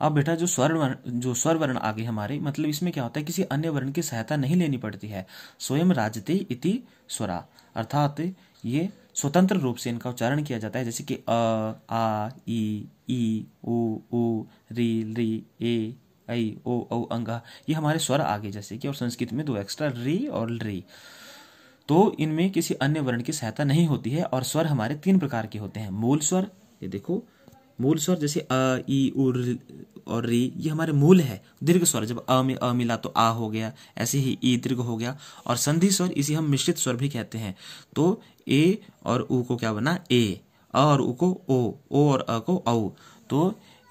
अब बेटा जो स्वर वर्ण जो स्वर वर्ण आ हमारे मतलब इसमें क्या होता है किसी अन्य वर्ण की सहायता नहीं लेनी पड़ती है स्वयं राजते इति स्वरा अर्थात ये स्वतंत्र रूप से इनका उच्चारण किया जाता है जैसे कि अ आ ई ई ओ ओ री री ए ऐ ओ औ अंग ये हमारे स्वर आगे जैसे कि और संस्कृत में दो एक्स्ट्रा री और री तो इनमें किसी अन्य वर्ण की सहायता नहीं होती है और स्वर हमारे तीन प्रकार के होते हैं मूल स्वर ये देखो मूल स्वर जैसे अ ई उर और री ये हमारे मूल है दीर्घ स्वर जब अ में अ मिला तो आ हो गया ऐसे ही ई दीर्घ हो गया और संधि स्वर इसे हम मिश्रित स्वर भी कहते हैं तो ए और ऊ को क्या बना ए और ऊ को ओ ओ और अ को औ तो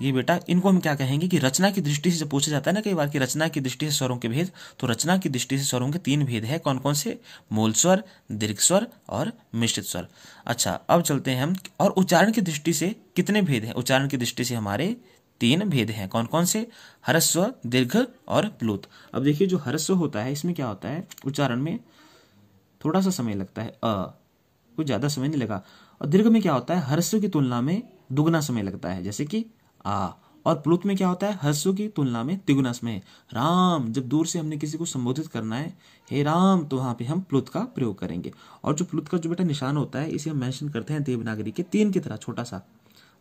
ये बेटा इनको हम क्या कहेंगे कि रचना की दृष्टि से जब पूछा जाता है ना कई बार की रचना की दृष्टि से स्वरों के भेद तो रचना की दृष्टि से स्वरों के तीन भेद है कौन कौन से मूल स्वर दीर्घ स्वर और मिश्रित स्वर अच्छा अब चलते हैं हम और उच्चारण की दृष्टि से कितने भेद हैं उच्चारण की दृष्टि से हमारे तीन भेद हैं कौन कौन से हरस्व दीर्घ और प्लुत अब देखिए जो हरस्व होता है इसमें क्या होता है उच्चारण में थोड़ा सा समय लगता है अ कुछ ज़्यादा समय नहीं लगा और दीर्घ में क्या होता है हरस्व की तुलना में दुगना समय लगता है जैसे कि आ और प्लुत में क्या होता है हस्व की तुलना में तिगुनस में राम जब दूर से हमने किसी को संबोधित करना है हे राम तो वहाँ पे हम प्लुत का प्रयोग करेंगे और जो प्लुत का जो बेटा निशान होता है इसे हम मेंशन करते हैं देवनागरी के तीन की तरह छोटा सा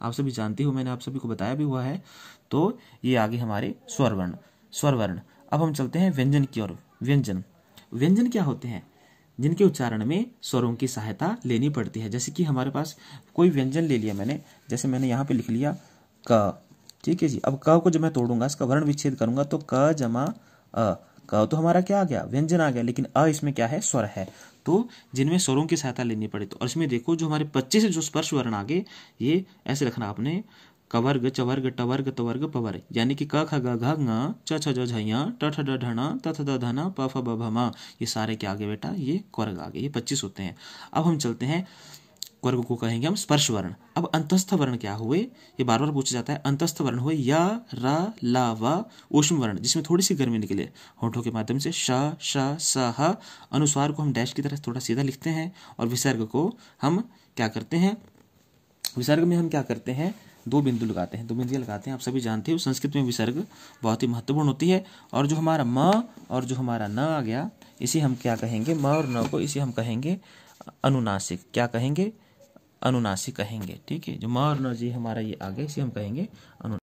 आप सभी जानते हो मैंने आप सभी को बताया भी हुआ है तो ये आगे हमारे स्वरवर्ण स्वरवर्ण अब हम चलते हैं व्यंजन की ओर व्यंजन व्यंजन क्या होते हैं जिनके उच्चारण में स्वरों की सहायता लेनी पड़ती है जैसे कि हमारे पास कोई व्यंजन ले लिया मैंने जैसे मैंने यहाँ पे लिख लिया क ठीक है जी अब क को जब मैं तोड़ूंगा इसका वर्ण विच्छेद करूंगा तो क जमा अ क तो हमारा क्या आ गया व्यंजन आ गया लेकिन अ इसमें क्या है स्वर है तो जिनमें स्वरों की सहायता लेनी पड़े तो और इसमें देखो जो हमारे पच्चीस जो स्पर्श वर्ण आगे ये ऐसे रखना आपने कवर्ग चवर्ग टवर्ग तवर्ग पवर यानी कि क ख ग घ ङ च छ ज झया ट ठ ड ण त थ द न प फ ब भ म ये सारे क्या आगे बेटा ये कवर्ग आगे ये पच्चीस होते हैं अब हम चलते हैं वर्ग को कहेंगे हम स्पर्श वर्ण अब अंतस्थ वर्ण क्या हुए ये बार बार पूछा जाता है अंतस्थ वर्ण हुए या रा ला वा ऊष्म वर्ण जिसमें थोड़ी सी गर्मी निकले होठों के माध्यम से श श स अनुस्वार को हम डैश की तरह थोड़ा सीधा लिखते हैं और विसर्ग को हम क्या करते हैं विसर्ग में हम क्या करते हैं दो बिंदु लगाते हैं दो बिंदु लगाते हैं आप सभी जानते हो संस्कृत में विसर्ग बहुत ही महत्वपूर्ण होती है और जो हमारा म और जो हमारा न आ गया इसे हम क्या कहेंगे म और न को इसे हम कहेंगे अनुनासिक क्या कहेंगे अनुनासी कहेंगे ठीक है जो म और न जी हमारा ये आगे इसे हम कहेंगे अनु